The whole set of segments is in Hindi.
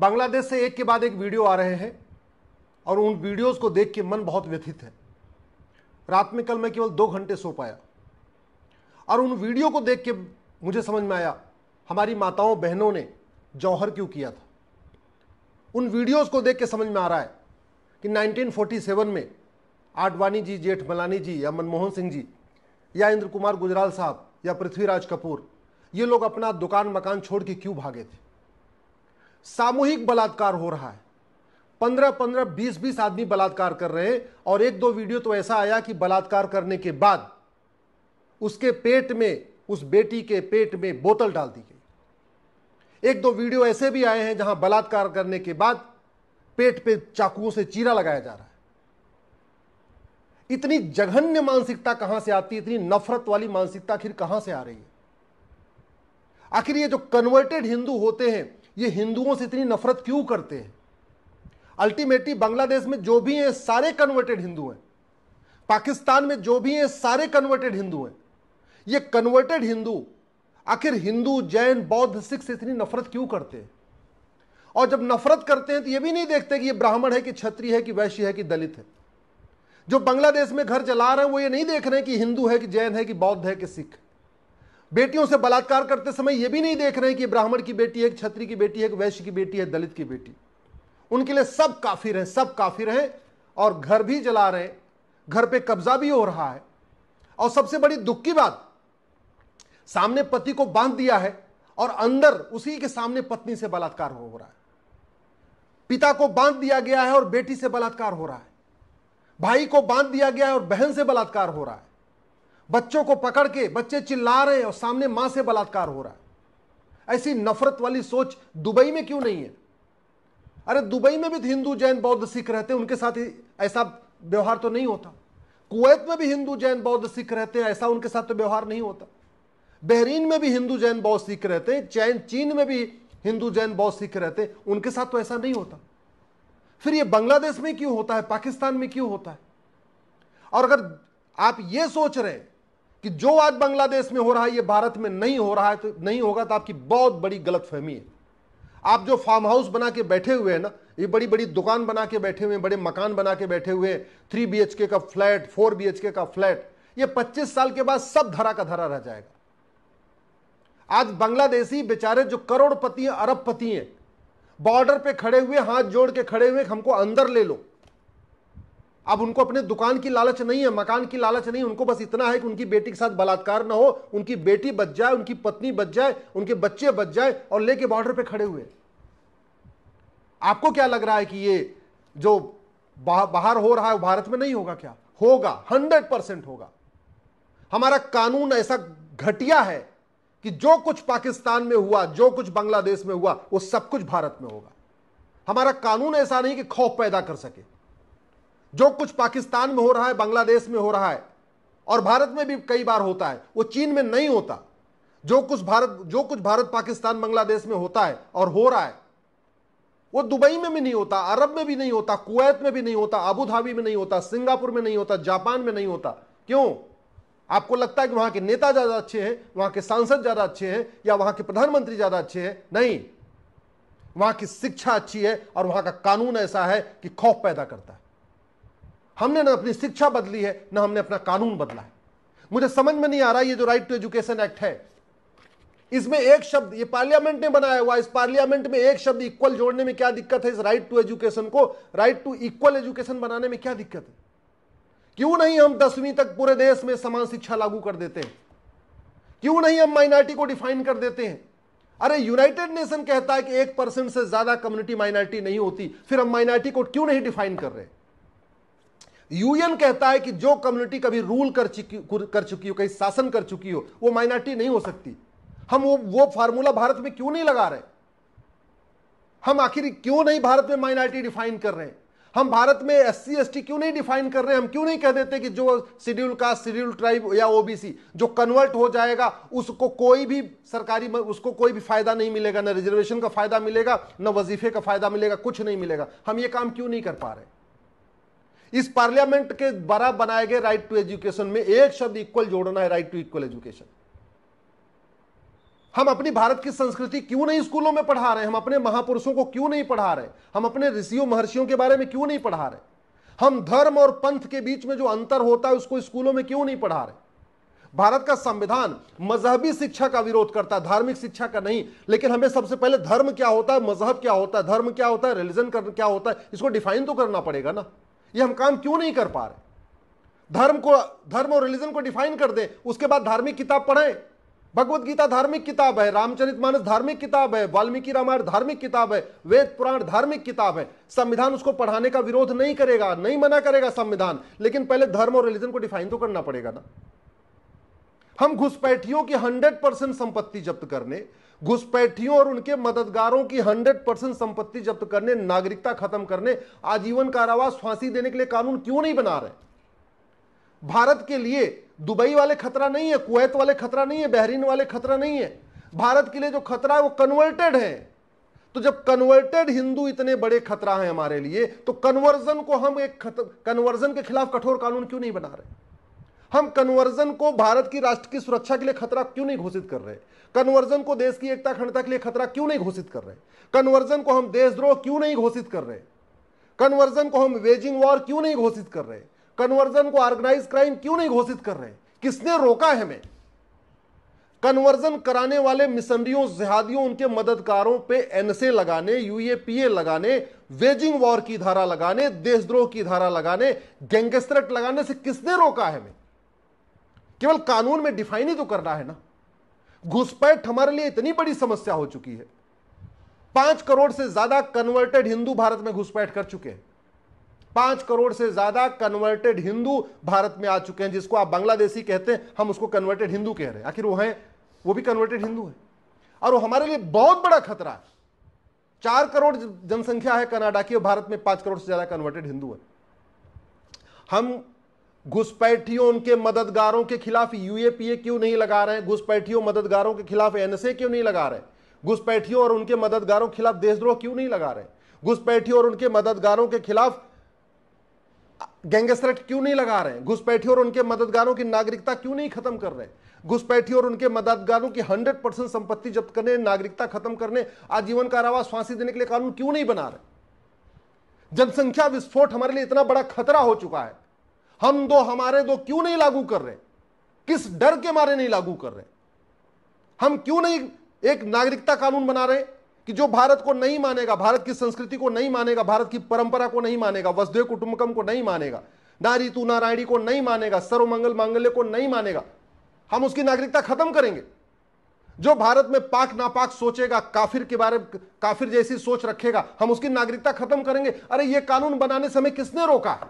बांग्लादेश से एक के बाद एक वीडियो आ रहे हैं और उन वीडियोस को देख के मन बहुत व्यथित है रात में कल मैं केवल दो घंटे सो पाया और उन वीडियो को देख के मुझे समझ में आया हमारी माताओं बहनों ने जौहर क्यों किया था उन वीडियोस को देख के समझ में आ रहा है कि 1947 में आडवाणी जी जेठमलानी जी या मनमोहन सिंह जी या इंद्र कुमार गुजराल साहब या पृथ्वीराज कपूर ये लोग अपना दुकान मकान छोड़ के क्यों भागे थे सामूहिक बलात्कार हो रहा है पंद्रह पंद्रह बीस बीस आदमी बलात्कार कर रहे हैं और एक दो वीडियो तो ऐसा आया कि बलात्कार करने के बाद उसके पेट में उस बेटी के पेट में बोतल डाल दी गई एक दो वीडियो ऐसे भी आए हैं जहां बलात्कार करने के बाद पेट पे चाकुओं से चीरा लगाया जा रहा है इतनी जघन्य मानसिकता कहां से आती है इतनी नफरत वाली मानसिकता आखिर कहां से आ रही है आखिर ये जो कन्वर्टेड हिंदू होते हैं ये हिंदुओं से इतनी नफरत क्यों करते हैं अल्टीमेटली बांग्लादेश में जो भी हैं सारे कन्वर्टेड हिंदू हैं पाकिस्तान में जो भी हैं सारे कन्वर्टेड हिंदू हैं ये कन्वर्टेड हिंदू आखिर हिंदू जैन बौद्ध सिख से इतनी नफरत क्यों करते हैं और जब नफरत करते हैं तो ये भी नहीं देखते कि ये ब्राह्मण है कि क्षत्रिय है कि वैश्य है कि दलित है जो बांग्लादेश में घर चला रहे हैं वो ये नहीं देख रहे हैं कि हिंदू है कि जैन है कि बौद्ध है कि सिख है बेटियों से बलात्कार करते समय यह भी नहीं देख रहे कि ब्राह्मण की बेटी है छत्री की बेटी है वैश्य की बेटी है दलित की बेटी उनके लिए सब काफिर हैं सब काफिर हैं और घर भी जला रहे घर पे कब्जा भी हो रहा है और सबसे बड़ी दुख की बात सामने पति को बांध दिया है और अंदर उसी के सामने पत्नी से बलात्कार हो रहा है पिता को बांध दिया गया है और बेटी से बलात्कार हो रहा है भाई को बांध दिया गया है और बहन से बलात्कार हो रहा है बच्चों को पकड़ के बच्चे चिल्ला रहे हैं और सामने मां से बलात्कार हो रहा है ऐसी नफरत वाली सोच दुबई में क्यों नहीं है अरे दुबई में भी तो हिंदू जैन बौद्ध सिख रहते हैं उनके साथ ऐसा व्यवहार तो नहीं होता कुवैत में भी हिंदू जैन बौद्ध सिख रहते हैं ऐसा उनके साथ तो व्यवहार नहीं होता बहरीन में भी हिंदू जैन बौद्ध सिख रहते हैं चैन चीन में भी हिंदू जैन बौद्ध सिख रहते हैं उनके साथ तो ऐसा नहीं होता फिर ये बांग्लादेश में क्यों होता है पाकिस्तान में क्यों होता है और अगर आप ये सोच रहे हैं कि जो आज बांग्लादेश में हो रहा है ये भारत में नहीं हो रहा है तो नहीं होगा तो आपकी बहुत बड़ी गलतफहमी है आप जो फार्म हाउस बना के बैठे हुए हैं ना ये बड़ी बड़ी दुकान बना के बैठे हुए हैं बड़े मकान बना के बैठे हुए हैं थ्री बी का फ्लैट फोर बी का फ्लैट ये पच्चीस साल के बाद सब धरा का धरा रह जाएगा आज बांग्लादेशी बेचारे जो करोड़पति हैं अरबपति हैं बॉर्डर पे खड़े हुए हाथ जोड़ के खड़े हुए हमको अंदर ले लो अब उनको अपने दुकान की लालच नहीं है मकान की लालच नहीं उनको बस इतना है कि उनकी बेटी के साथ बलात्कार ना हो उनकी बेटी बच जाए उनकी पत्नी बच जाए उनके बच्चे बच जाए और लेके बॉर्डर पे खड़े हुए आपको क्या लग रहा है कि ये जो बाहर हो रहा है भारत में नहीं होगा क्या होगा हंड्रेड परसेंट होगा हमारा कानून ऐसा घटिया है कि जो कुछ पाकिस्तान में हुआ जो कुछ बांग्लादेश में हुआ वो सब कुछ भारत में होगा हमारा कानून ऐसा नहीं कि खौफ पैदा कर सके जो कुछ पाकिस्तान में हो रहा है बांग्लादेश में हो रहा है और भारत में भी कई बार होता है वो चीन में नहीं होता जो कुछ भारत जो कुछ भारत पाकिस्तान बांग्लादेश में होता है और हो रहा है वो दुबई में भी नहीं होता अरब में भी नहीं होता कुवैत में भी नहीं होता अबू धाबी में नहीं होता सिंगापुर में नहीं होता जापान में नहीं होता क्यों आपको लगता है कि वहां के नेता ज्यादा अच्छे हैं वहां के सांसद ज्यादा अच्छे हैं या वहां के प्रधानमंत्री ज्यादा अच्छे हैं नहीं वहां की शिक्षा अच्छी है और वहां का कानून ऐसा है कि खौफ पैदा करता है हमने ना अपनी शिक्षा बदली है ना हमने अपना कानून बदला है मुझे समझ में नहीं आ रहा ये जो राइट टू एजुकेशन एक्ट है इसमें एक शब्द ये पार्लियामेंट ने बनाया हुआ इस पार्लियामेंट में एक शब्द इक्वल जोड़ने में क्या दिक्कत है इस राइट टू एजुकेशन को राइट टू इक्वल एजुकेशन बनाने में क्या दिक्कत है क्यों नहीं हम दसवीं तक पूरे देश में समान शिक्षा लागू कर देते हैं क्यों नहीं हम माइनॉरिटी को डिफाइन कर देते हैं अरे यूनाइटेड नेशन कहता है कि एक परसेंट से ज्यादा कम्युनिटी माइनॉरिटी नहीं होती फिर हम माइनॉरिटी को क्यों नहीं डिफाइन कर रहे हैं? यूएन कहता है कि जो कम्युनिटी कभी रूल कर चुकी कर चुकी हो कहीं शासन कर चुकी हो वो माइनॉरिटी नहीं हो सकती हम वो वो फार्मूला भारत में क्यों नहीं लगा रहे हम आखिर क्यों नहीं भारत में माइनॉरिटी डिफाइन कर रहे हैं हम भारत में एस सी क्यों नहीं डिफाइन कर रहे हैं हम क्यों नहीं कह देते कि जो शेड्यूल कास्ट शेड्यूल ट्राइब या ओबीसी जो कन्वर्ट हो जाएगा उसको कोई भी सरकारी उसको कोई भी फायदा नहीं मिलेगा ना रिजर्वेशन का फायदा मिलेगा ना वजीफे का फायदा मिलेगा कुछ नहीं मिलेगा हम ये काम क्यों नहीं कर पा रहे इस पार्लियामेंट के द्वारा बनाए गए राइट टू एजुकेशन में एक शब्द इक्वल जोड़ना है राइट टू इक्वल एजुकेशन हम अपनी भारत की संस्कृति क्यों नहीं स्कूलों में पढ़ा रहे हम अपने महापुरुषों को क्यों नहीं पढ़ा रहे हम अपने ऋषियों महर्षियों के बारे में क्यों नहीं पढ़ा रहे हम धर्म और पंथ के बीच में जो अंतर होता है उसको स्कूलों में क्यों नहीं पढ़ा रहे भारत का संविधान मजहबी शिक्षा का विरोध करता है धार्मिक शिक्षा का नहीं लेकिन हमें सबसे पहले धर्म क्या होता है मजहब क्या होता है धर्म क्या होता है रिलीजन क्या होता है इसको डिफाइन तो करना पड़ेगा ना ये हम काम क्यों नहीं कर पा रहे धर्म को धर्म और रिलीजन को डिफाइन कर दें उसके बाद धार्मिक किताब पढ़ें भगवत गीता धार्मिक किताब है रामचरित मानस धार्मिक किताब है वाल्मीकि रामायण धार्मिक किताब है वेद पुराण धार्मिक किताब है संविधान उसको पढ़ाने का विरोध नहीं करेगा नहीं मना करेगा संविधान लेकिन पहले धर्म और रिलीजन को डिफाइन तो करना पड़ेगा ना हम घुसपैठियों की हंड्रेड परसेंट संपत्ति जब्त करने घुसपैठियों और उनके मददगारों की 100 परसेंट संपत्ति जब्त करने नागरिकता खत्म करने आजीवन कारावास फांसी देने के लिए कानून क्यों नहीं बना रहे भारत के लिए दुबई वाले खतरा नहीं है कुवैत वाले खतरा नहीं है बहरीन वाले खतरा नहीं है भारत के लिए जो खतरा है वो कन्वर्टेड है तो जब कन्वर्टेड हिंदू इतने बड़े खतरा हैं हमारे लिए तो कन्वर्जन को हम एक कन्वर्जन के खिलाफ कठोर कानून क्यों नहीं बना रहे हम कन्वर्जन को भारत की राष्ट्र की सुरक्षा के लिए खतरा क्यों नहीं घोषित कर रहे कन्वर्जन को देश की एकता अखंडता के लिए खतरा क्यों नहीं घोषित कर रहे कन्वर्जन को हम देशद्रोह क्यों नहीं घोषित कर रहे कन्वर्जन को हम वेजिंग वॉर क्यों नहीं घोषित कर रहे कन्वर्जन को ऑर्गेनाइज क्राइम क्यों नहीं घोषित कर रहे किसने रोका है हमें कन्वर्जन कराने वाले मिशनरियों जिहादियों उनके मददगारों पे एनसे लगाने यूएपीए लगाने वेजिंग वॉर की धारा लगाने देशद्रोह की धारा लगाने गैंगस्ट्रेट लगाने से किसने रोका है हमें केवल कानून में डिफाइन ही तो करना है ना घुसपैठ हमारे लिए इतनी बड़ी समस्या हो चुकी है पांच करोड़ से ज्यादा कन्वर्टेड हिंदू भारत में घुसपैठ कर चुके हैं पांच करोड़ से ज्यादा कन्वर्टेड हिंदू भारत में आ चुके हैं जिसको आप बांग्लादेशी कहते हैं हम उसको कन्वर्टेड हिंदू कह रहे हैं आखिर वो हैं वो भी कन्वर्टेड हिंदू है और वो हमारे लिए बहुत बड़ा खतरा है चार करोड़ जनसंख्या है कनाडा की और भारत में पांच करोड़ से ज्यादा कन्वर्टेड हिंदू है हम घुसपैठियों उनके मददगारों के खिलाफ यूएपीए क्यों नहीं लगा रहे हैं घुसपैठियों मददगारों के खिलाफ एनएसए क्यों नहीं लगा रहे घुसपैठियों और उनके मददगारों के खिलाफ देशद्रोह क्यों नहीं लगा रहे घुसपैठियों और उनके मददगारों के खिलाफ गैंगस्टर क्यों नहीं लगा रहे घुसपैठियों और उनके मददगारों की नागरिकता क्यों नहीं खत्म कर रहे घुसपैठियों और उनके मददगारों की 100 परसेंट संपत्ति जब्त करने नागरिकता खत्म करने आजीवन कारावास फांसी देने के लिए कानून क्यों नहीं बना रहे जनसंख्या विस्फोट हमारे लिए इतना बड़ा खतरा हो चुका है हम दो हमारे दो क्यों नहीं लागू कर रहे किस डर के मारे नहीं लागू कर रहे हम क्यों नहीं एक नागरिकता कानून बना रहे कि जो भारत को नहीं मानेगा भारत की संस्कृति को नहीं मानेगा भारत की परंपरा को नहीं मानेगा वसुदेव कुटुंबकम को नहीं मानेगा नारी तू नारायणी को नहीं मानेगा सर्वमंगल मांगल्य को नहीं मानेगा हम उसकी नागरिकता खत्म करेंगे जो भारत में पाक नापाक सोचेगा काफिर के बारे में काफिर जैसी सोच रखेगा हम उसकी नागरिकता खत्म करेंगे अरे ये कानून बनाने समय किसने रोका है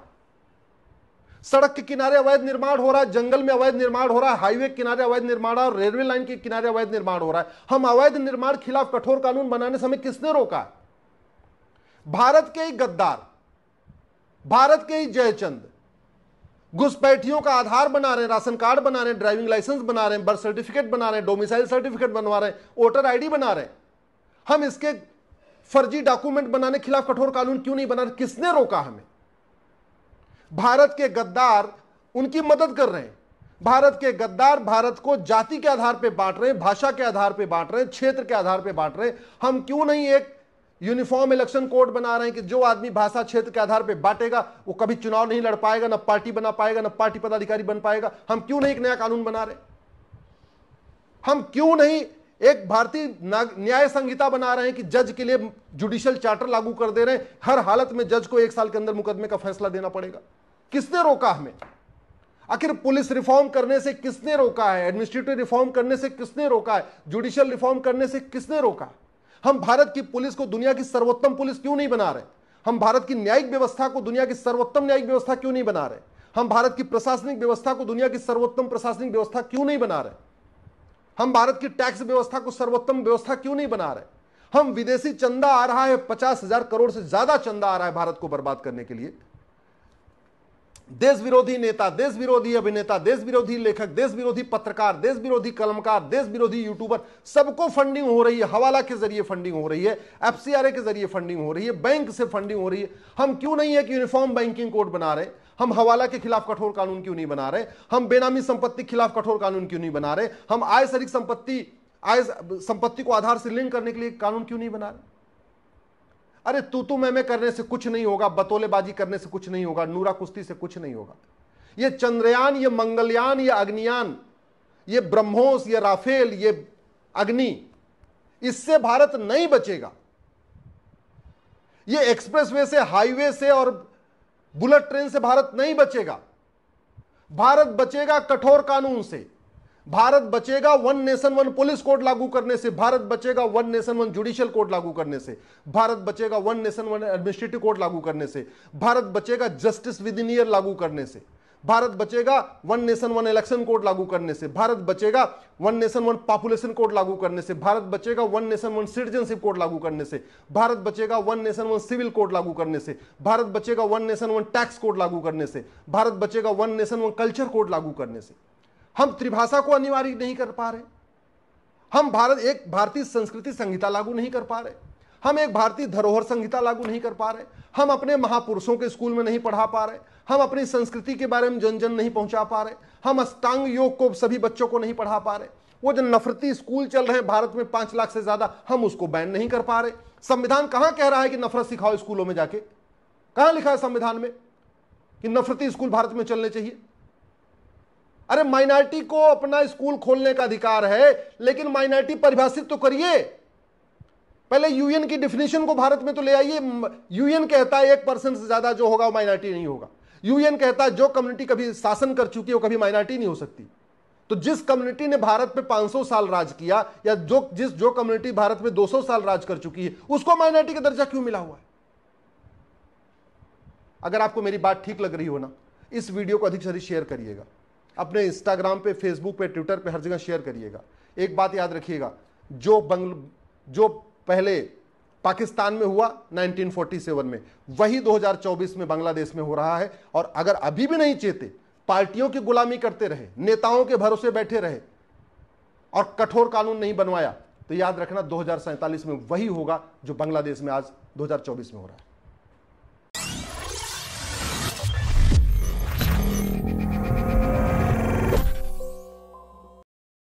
सड़क के किनारे अवैध निर्माण हो रहा है जंगल में अवैध निर्माण हो रहा है हाईवे किनारे अवैध निर्माण और रेलवे लाइन के किनारे अवैध निर्माण हो रहा है हम अवैध निर्माण खिलाफ कठोर कानून बनाने समय किसने रोका भारत के ही गद्दार भारत के ही जयचंद घुसपैठियों का आधार बना रहे राशन कार्ड बना रहे ड्राइविंग लाइसेंस बना रहे हैं बर्थ सर्टिफिकेट बना रहे हैं डोमिसाइल सर्टिफिकेट बनवा रहे वोटर आईडी बना रहे हैं हम इसके फर्जी डॉक्यूमेंट बनाने खिलाफ कठोर कानून क्यों नहीं बना रहे किसने रोका हमें भारत के गद्दार उनकी मदद कर रहे हैं भारत के गद्दार भारत को जाति के आधार पर बांट रहे हैं भाषा के आधार पर बांट रहे हैं क्षेत्र के आधार पर बांट रहे हैं हम क्यों नहीं एक यूनिफॉर्म इलेक्शन कोड बना रहे हैं कि जो आदमी भाषा क्षेत्र के आधार पर बांटेगा वो कभी चुनाव नहीं लड़ पाएगा ना पार्टी बना पाएगा ना पार्टी पदाधिकारी बन पाएगा हम क्यों नहीं एक नया कानून बना रहे हम क्यों नहीं एक भारतीय न्याय संहिता बना रहे हैं कि जज के लिए जुडिशियल चार्टर लागू कर दे रहे हैं हर हालत में जज को एक साल के अंदर मुकदमे का फैसला देना पड़ेगा किसने रोका हमें आखिर पुलिस रिफॉर्म करने से किसने रोका है एडमिनिस्ट्रेटिव रिफॉर्म करने से किसने रोका है जुडिशियल रिफॉर्म करने से किसने रोका है हम भारत की पुलिस को दुनिया की सर्वोत्तम पुलिस क्यों नहीं बना रहे हम भारत की न्यायिक व्यवस्था को दुनिया की सर्वोत्तम न्यायिक व्यवस्था क्यों नहीं बना रहे हम भारत की प्रशासनिक व्यवस्था को दुनिया की सर्वोत्तम प्रशासनिक व्यवस्था क्यों नहीं बना रहे हम भारत की टैक्स व्यवस्था को सर्वोत्तम व्यवस्था क्यों नहीं बना रहे हम विदेशी चंदा आ रहा है पचास हजार करोड़ से ज्यादा चंदा आ रहा है भारत को बर्बाद करने के लिए देश विरोधी नेता देश विरोधी अभिनेता देश विरोधी लेखक देश विरोधी पत्रकार देश विरोधी कलमकार देश विरोधी यूट्यूबर सबको फंडिंग हो रही है हवाला के जरिए फंडिंग हो रही है एफसीआरए के जरिए फंडिंग हो रही है बैंक से फंडिंग हो रही है हम क्यों नहीं है कि यूनिफॉर्म बैंकिंग कोड बना रहे हम हवाला के खिलाफ कठोर कानून क्यों नहीं बना रहे हम बेनामी संपत्ति के खिलाफ कठोर कानून क्यों नहीं बना रहे हम आय सरिक संपत्ति आय संपत्ति को आधार से लिंक करने के लिए कानून क्यों नहीं बना रहे अरे तू तू मैं मैं करने से कुछ नहीं होगा बतोलेबाजी करने से कुछ नहीं होगा नूरा कुश्ती से कुछ नहीं होगा ये चंद्रयान ये मंगलयान ये अग्नियान ये ब्रह्मोस ये राफेल ये अग्नि इससे भारत नहीं बचेगा ये एक्सप्रेसवे से हाईवे से और बुलेट ट्रेन से भारत नहीं बचेगा भारत बचेगा कठोर कानून से भारत बचेगा one nation one police code लागू करने से भारत बचेगा one nation one judicial code लागू करने से भारत बचेगा one nation one administrative code लागू करने से भारत बचेगा जस्टिस विद इन ईयर लागू करने से भारत बचेगा one nation one election code लागू करने से भारत बचेगा one nation one population code लागू करने से भारत बचेगा one nation one citizenship code लागू करने से भारत बचेगा one nation one civil code लागू करने से भारत बचेगा one nation one tax code लागू करने से भारत बचेगा one nation one culture code लागू करने से हम त्रिभाषा को अनिवार्य नहीं कर पा रहे हम भारत एक भारतीय संस्कृति संहिता लागू नहीं कर पा रहे हम एक भारतीय धरोहर संहिता लागू नहीं कर पा रहे हम अपने महापुरुषों के स्कूल में नहीं पढ़ा पा रहे हम अपनी संस्कृति के बारे में जन जन नहीं पहुंचा पा रहे हम अष्टांग योग को सभी बच्चों को नहीं पढ़ा पा रहे वो जो नफरती स्कूल चल रहे हैं भारत में पांच लाख से ज्यादा हम उसको बैन नहीं कर पा रहे संविधान कहाँ कह रहा है कि नफरत सिखाओ स्कूलों में जाके कहाँ लिखा है संविधान में कि नफरती स्कूल भारत में चलने चाहिए अरे माइनॉरिटी को अपना स्कूल खोलने का अधिकार है लेकिन माइनॉरिटी परिभाषित तो करिए पहले यूएन की डिफिनेशन को भारत में तो ले आइए यूएन कहता है एक परसेंट से ज्यादा जो होगा वो माइनॉरिटी नहीं होगा यूएन कहता है जो कम्युनिटी कभी शासन कर चुकी है वो कभी माइनॉरिटी नहीं हो सकती तो जिस कम्युनिटी ने भारत पे 500 साल राज किया या जो जिस जो कम्युनिटी भारत में 200 साल राज कर चुकी है उसको माइनॉरिटी का दर्जा क्यों मिला हुआ है अगर आपको मेरी बात ठीक लग रही हो ना इस वीडियो को अधिक से अधिक शेयर करिएगा अपने इंस्टाग्राम पे फेसबुक पे ट्विटर पे हर जगह शेयर करिएगा एक बात याद रखिएगा जो बंगल जो पहले पाकिस्तान में हुआ 1947 में वही 2024 में बांग्लादेश में हो रहा है और अगर अभी भी नहीं चेते पार्टियों की गुलामी करते रहे नेताओं के भरोसे बैठे रहे और कठोर कानून नहीं बनवाया तो याद रखना दो में वही होगा जो बांग्लादेश में आज 2024 में हो रहा है